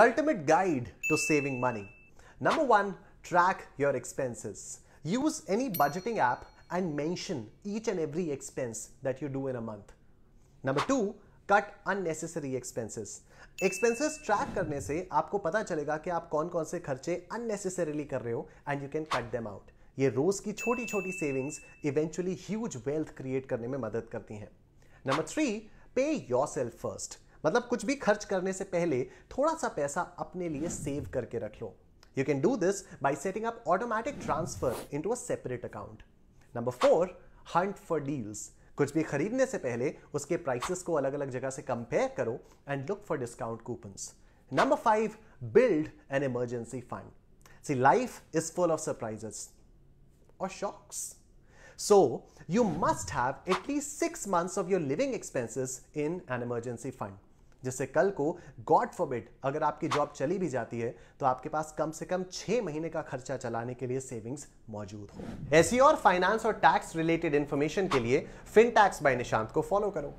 ultimate guide to saving money number one track your expenses use any budgeting app and mention each and every expense that you do in a month number two cut unnecessary expenses expenses track करने से आपको पता चलेगा कि आप कौन कौन से खर्चे अननेसेसरीली कर रहे हो and you can cut them out ये रोज की छोटी छोटी savings eventually huge wealth create करने में मदद करती हैं number three pay yourself first मतलब कुछ भी खर्च करने से पहले थोड़ा सा पैसा अपने लिए सेव करके रख लो you can do this by setting up automatic transfer into a separate account number four hunt for deals कुछ भी खरीदने से पहले उसके प्राइसेस को अलग अलग जगह से कंपेयर करो and look for discount coupons number five build an emergency fund see life is full of surprises और shocks so you must have at least six months of your living expenses in an emergency fund जिससे कल को God forbid अगर आपकी job चली भी जाती है तो आपके पास कम से कम छह महीने का खर्चा चलाने के लिए सेविंग्स मौजूद हो ऐसी और फाइनेंस और टैक्स रिलेटेड इंफॉर्मेशन के लिए फिन टैक्स बाय निशांत को फॉलो करो